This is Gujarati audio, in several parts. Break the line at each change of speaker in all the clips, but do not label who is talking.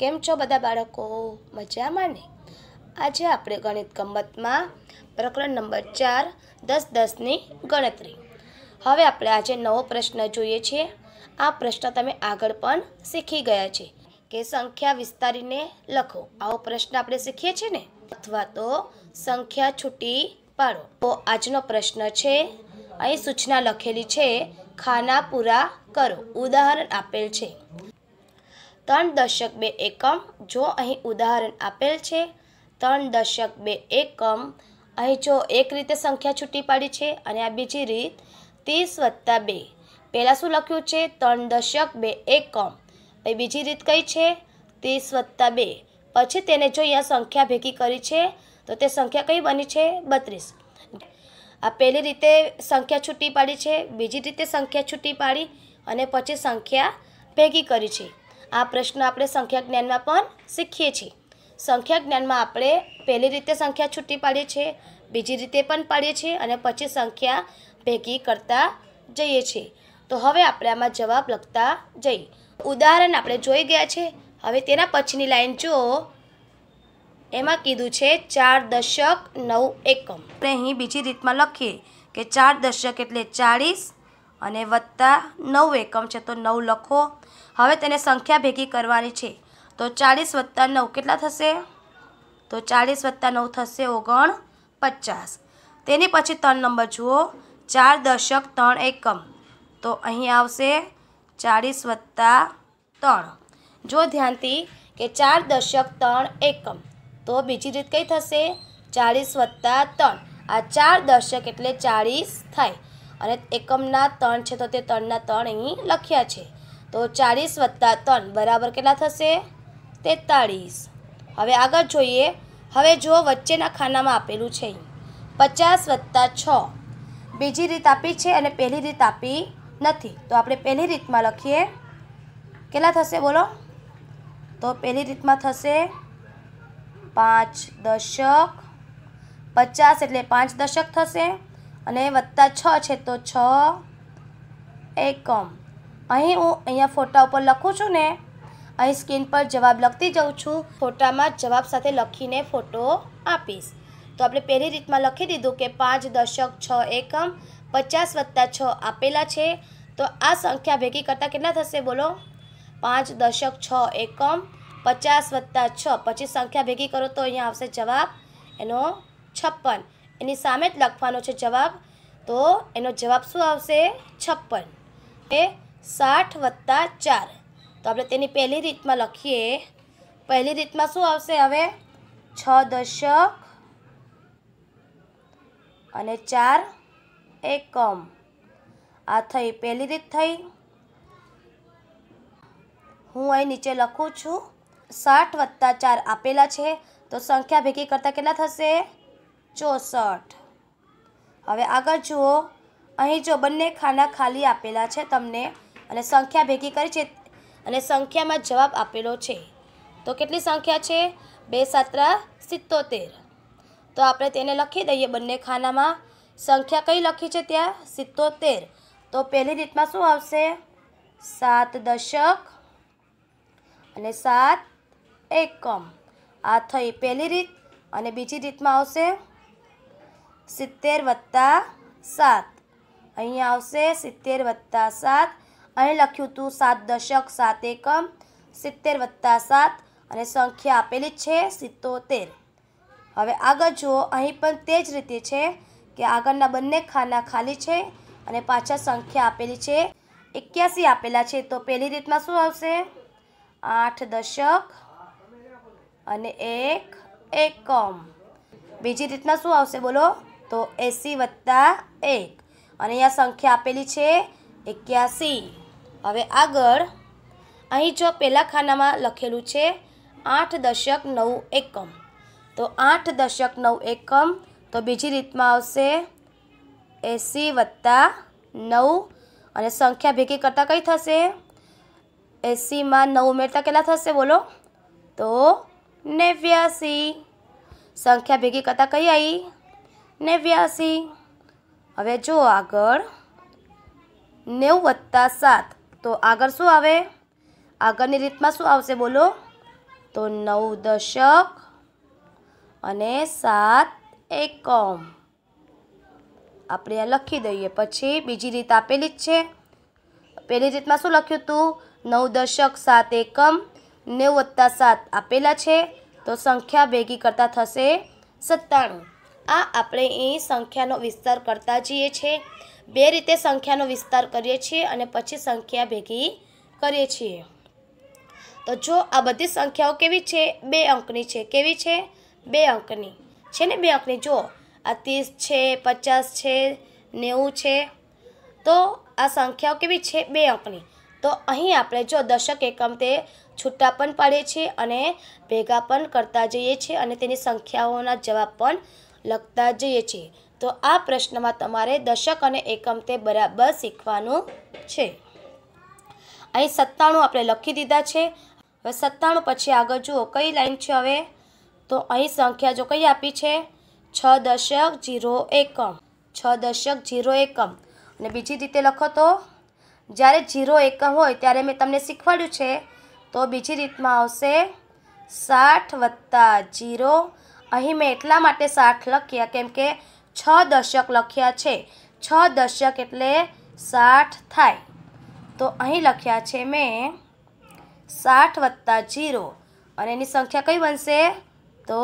કેમ છો બધા બાળકો મજામાં ને આજે આપણે ગણિત ગમતમાં પ્રકરણ નંબર ચાર દસ દસની ગણતરી હવે આપણે આજે નવો પ્રશ્ન જોઈએ છીએ આ પ્રશ્ન તમે આગળ પણ શીખી ગયા છે કે સંખ્યા વિસ્તારીને લખો આવો પ્રશ્ન આપણે શીખીએ છીએ ને અથવા તો સંખ્યા છૂટી પાડો તો આજનો પ્રશ્ન છે અહીં સૂચના લખેલી છે ખાના પૂરા કરો ઉદાહરણ આપેલ છે ત્રણ દશક બે એકમ જો અહીં ઉદાહરણ આપેલ છે ત્રણ દશક બે એકમ અહીં જો એક રીતે સંખ્યા છૂટી પાડી છે અને આ બીજી રીત ત્રીસ વત્તા બે પહેલાં શું લખ્યું છે ત્રણ દશક બે એકમ પછી બીજી રીત કઈ છે ત્રીસ વત્તા બે પછી તેને જો અહીંયા સંખ્યા ભેગી કરી છે તો તે સંખ્યા કઈ બની છે બત્રીસ આ પહેલી રીતે સંખ્યા છૂટી પાડી છે બીજી રીતે સંખ્યા છૂટી પાડી અને પછી સંખ્યા ભેગી કરી છે આ પ્રશ્ન આપણે સંખ્યા જ્ઞાનમાં પણ શીખીએ છીએ સંખ્યા જ્ઞાનમાં આપણે પહેલી રીતે સંખ્યા છૂટી પાડીએ છીએ બીજી રીતે પણ પાડીએ છીએ અને પછી સંખ્યા ભેગી કરતા જઈએ છીએ તો હવે આપણે આમાં જવાબ લખતા જઈએ ઉદાહરણ આપણે જોઈ ગયા છે હવે તેના પછીની લાઈન જુઓ એમાં કીધું છે ચાર દશક નવ એકમ આપણે અહીં બીજી રીતમાં લખીએ કે ચાર દશક એટલે ચાળીસ અને વત્તા નવ એકમ છે તો નવ લખો હવે તેને સંખ્યા ભેગી કરવાની છે તો ચાલીસ વત્તા નવ કેટલા થશે તો ચાલીસ વત્તા નવ થશે ઓગણ પચાસ તેની પછી ત્રણ નંબર જુઓ ચાર દશક ત્રણ એકમ તો અહીં આવશે ચાલીસ વત્તા ત્રણ જો ધ્યાનથી કે ચાર દશક ત્રણ એકમ તો બીજી રીત કઈ થશે ચાલીસ વત્તા ત્રણ આ ચાર દશક એટલે ચાળીસ થાય અને એકમના ત્રણ છે તો તે ત્રણના ત્રણ અહીં લખ્યા છે તો ચાળીસ વત્તા ત્રણ બરાબર કેટલા થશે તેતાળીસ હવે આગળ જોઈએ હવે જો વચ્ચેના ખાનામાં આપેલું છે પચાસ વત્તા છ બીજી રીત આપી છે અને પહેલી રીત આપી નથી તો આપણે પહેલી રીતમાં લખીએ કેટલા થશે બોલો તો પહેલી રીતમાં થશે પાંચ દશક પચાસ એટલે પાંચ દશક થશે અને વત્તા છ છે તો છ એકમ અહીં હું અહીંયા ફોટા ઉપર લખું છું ને અહીં સ્ક્રીન પર જવાબ લખતી જાઉં છું ફોટામાં જવાબ સાથે લખીને ફોટો આપીશ તો આપણે પહેલી રીતમાં લખી દીધું કે પાંચ દશક છ એકમ પચાસ વત્તા છ આપેલા છે તો આ સંખ્યા ભેગી કરતાં કેટલા થશે બોલો પાંચ દશક છ એકમ પચાસ વત્તા છ પચીસ સંખ્યા ભેગી કરો તો અહીંયા આવશે જવાબ એનો છપ્પન એની સામે જ લખવાનો છે જવાબ તો એનો જવાબ શું આવશે છપ્પન એ સાઠ વત્તા ચાર તો આપણે તેની પહેલી રીતમાં લખીએ પહેલી રીતમાં શું આવશે હવે છ દશક અને ચાર એકમ આ થઈ પહેલી રીત થઈ હું અહીં નીચે લખું છું સાઠ વત્તા ચાર આપેલા છે તો સંખ્યા ભેગી કરતાં કેટલા થશે ચોસઠ હવે આગળ જુઓ અહીં જો બંને ખાના ખાલી આપેલા છે તમને અને સંખ્યા ભેગી કરી છે અને સંખ્યામાં જવાબ આપેલો છે તો કેટલી સંખ્યા છે બે સાતરા સિત્તોતેર તો આપણે તેને લખી દઈએ બંને ખાનામાં સંખ્યા કઈ લખી છે ત્યાં સિત્તોતેર તો પહેલી રીતમાં શું આવશે સાત દશક અને સાત એકમ આ થઈ પહેલી રીત અને બીજી રીતમાં આવશે સિત્તેર વત્તા સાત અહીંયા આવશે સિત્તેર વત્તા સાત અહીં લખ્યું હતું સાત દશક સાત એકમ સિત્તેર વત્તા સાત અને સંખ્યા આપેલી છે સિત્તોતેર હવે આગળ જુઓ અહીં પણ તે જ રીતે છે કે આગળના બંને ખાના ખાલી છે અને પાછળ સંખ્યા આપેલી છે એક્યાસી આપેલા છે તો પહેલી રીતના શું આવશે આઠ દશક અને એક એકમ બીજી રીતના શું આવશે બોલો તો એસી વત્તા એક અને અહીંયા સંખ્યા આપેલી છે એક્યાસી હવે આગળ અહીં જો પહેલા ખાનામાં લખેલું છે આઠ દશક નવ એકમ તો આઠ દશક નવ એકમ તો બીજી રીતમાં આવશે એસી વત્તા નવ અને સંખ્યા ભેગી કરતાં કઈ થશે એસીમાં નવ ઉમેરતા કેટલા થશે બોલો તો નેવ્યાસી સંખ્યા ભેગી કરતાં કઈ આવી નેવ્યાસી હવે જો આગળ નેવું વત્તા સાત તો આગળ શું આવે આગળની રીતમાં શું આવશે બોલો તો નવ દશક અને સાત એકમ આપણે આ લખી દઈએ પછી બીજી રીત આપેલી જ છે પહેલી રીતમાં શું લખ્યું હતું નવ દશક સાત એકમ નેવું વત્તા સાત આપેલા છે તો સંખ્યા ભેગી કરતાં થશે સત્તાણું આ આપણે એ સંખ્યાનો વિસ્તાર કરતા જઈએ છીએ બે રીતે સંખ્યાનો વિસ્તાર કરીએ છીએ અને પછી સંખ્યા ભેગી કરીએ છીએ તો જો આ બધી સંખ્યાઓ કેવી છે બે અંકની છે કેવી છે બે અંકની છે ને બે અંકની જો આ ત્રીસ છે પચાસ છે નેવું છે તો આ સંખ્યાઓ કેવી છે બે અંકની તો અહીં આપણે જો દશક એકમ તે છૂટા પણ પાડીએ છીએ અને ભેગા પણ કરતા જઈએ છીએ અને તેની સંખ્યાઓના જવાબ પણ લખતા જઈએ છીએ તો આ પ્રશ્નમાં તમારે દશક અને એકમ તે બરાબર શીખવાનું છે અહીં સત્તાણું આપણે લખી દીધા છે હવે સત્તાણું પછી આગળ જુઓ કઈ લાઈન છે હવે તો અહીં સંખ્યા જો કઈ આપી છે છ દશક જીરો એકમ છ દશક જીરો એકમ અને બીજી રીતે લખો તો જ્યારે જીરો એકમ હોય ત્યારે મેં તમને શીખવાડ્યું છે તો બીજી રીતમાં આવશે સાઠ વત્તા જીરો અહીં મેં એટલા માટે સાઠ લખ્યા કેમ કે છ દશક લખ્યા છે છ દશક એટલે સાઠ થાય તો અહીં લખ્યા છે મેં સાઠ વત્તા જીરો અને એની સંખ્યા કઈ બનશે તો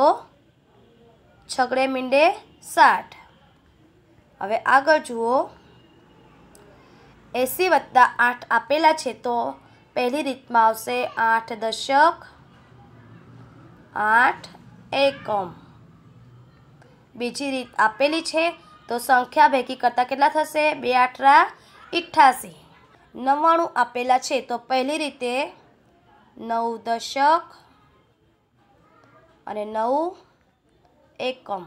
છગડે મીંડે સાઠ હવે આગળ જુઓ એંસી વત્તા આઠ આપેલા છે તો પહેલી રીતમાં આવશે આઠ દશક આઠ એકમ બીજી રીત આપેલી છે તો સંખ્યા ભેગી કરતાં કેટલા થશે બે અઠરા ઇઠ્ઠાસી નવ્વાણું આપેલા છે તો પહેલી રીતે નવ દશક અને નવ એકમ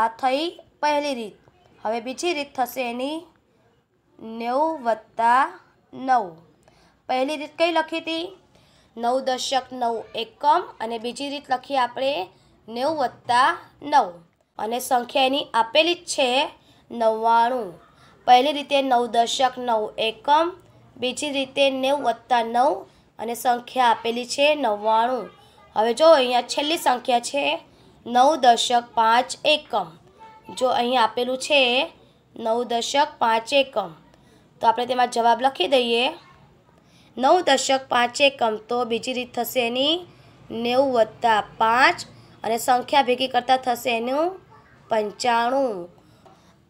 આ થઈ પહેલી રીત હવે બીજી રીત થશે એની નેવું વત્તા નવ પહેલી રીત કઈ લખી હતી નવ દશક નવ એકમ અને બીજી રીત લખીએ આપણે નેવું વત્તા નવ અને સંખ્યા એની આપેલી જ છે નવ્વાણું પહેલી રીતે નવ દશક નવ એકમ બીજી રીતે નેવું વત્તા નવ અને સંખ્યા આપેલી છે નવ્વાણું હવે જો અહીંયા છેલ્લી સંખ્યા છે નવ દશક પાંચ એકમ જો અહીં આપેલું છે નવ દશક પાંચ એકમ તો આપણે તેમાં જવાબ લખી દઈએ નવ દશક પાંચ એકમ તો બીજી રીત થશે એની નેવું વત્તા પાંચ અને સંખ્યા ભેગી કરતાં થશે એનું પંચાણું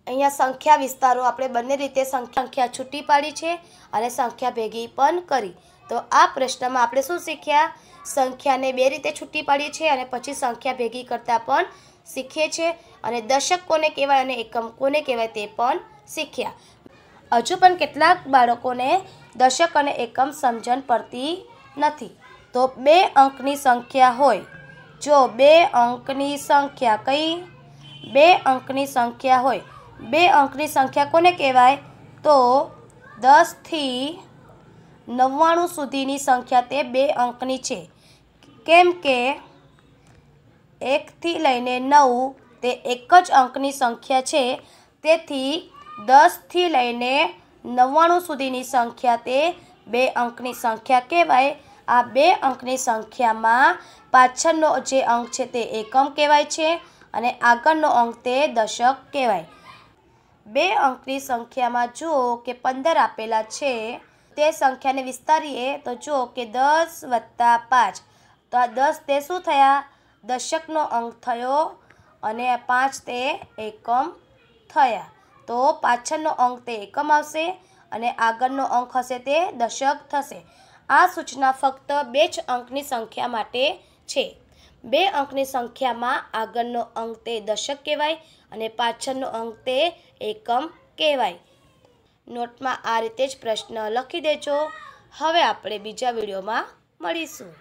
અહીંયા સંખ્યા વિસ્તારો આપણે બંને રીતે સંખ્યા છૂટી પાડી છે અને સંખ્યા ભેગી પણ કરી તો આ પ્રશ્નમાં આપણે શું શીખ્યા સંખ્યાને બે રીતે છૂટી પાડીએ છીએ અને પછી સંખ્યા ભેગી કરતાં પણ શીખીએ છીએ અને દશક કોને કહેવાય અને એકમ કોને કહેવાય તે પણ શીખ્યા હજુ પણ કેટલાક બાળકોને દશક અને એકમ સમજણ પડતી નથી તો બે અંકની સંખ્યા હોય જો બે અંકની સંખ્યા કઈ બે અંકની સંખ્યા હોય બે અંકની સંખ્યા કોને કહેવાય તો દસથી નવ્વાણું સુધીની સંખ્યા તે બે અંકની છે કેમ કે એકથી લઈને નવ તે એક જ અંકની સંખ્યા છે તેથી દસથી લઈને નવ્વાણું સુધીની સંખ્યા તે બે અંકની સંખ્યા કહેવાય આ બે અંકની સંખ્યામાં પાછળનો જે અંક છે તે એકમ કહેવાય છે અને આગળનો અંક તે દશક કહેવાય બે અંકની સંખ્યામાં જુઓ કે પંદર આપેલા છે તે સંખ્યાને વિસ્તારીએ તો જુઓ કે દસ વત્તા પાંચ તો આ દસ તે શું થયા દશકનો અંક થયો અને પાંચ તે એકમ થયા તો પાછળનો અંક તે એકમ આવશે અને આગળનો અંક હશે તે દશક થશે આ સૂચના ફક્ત બે જ અંકની સંખ્યા માટે છે બે અંકની સંખ્યામાં આગળનો અંક તે દશક કહેવાય અને પાછળનો અંક તે એકમ કહેવાય નોટમાં આ રીતે જ પ્રશ્ન લખી દેજો હવે આપણે બીજા વિડીયોમાં મળીશું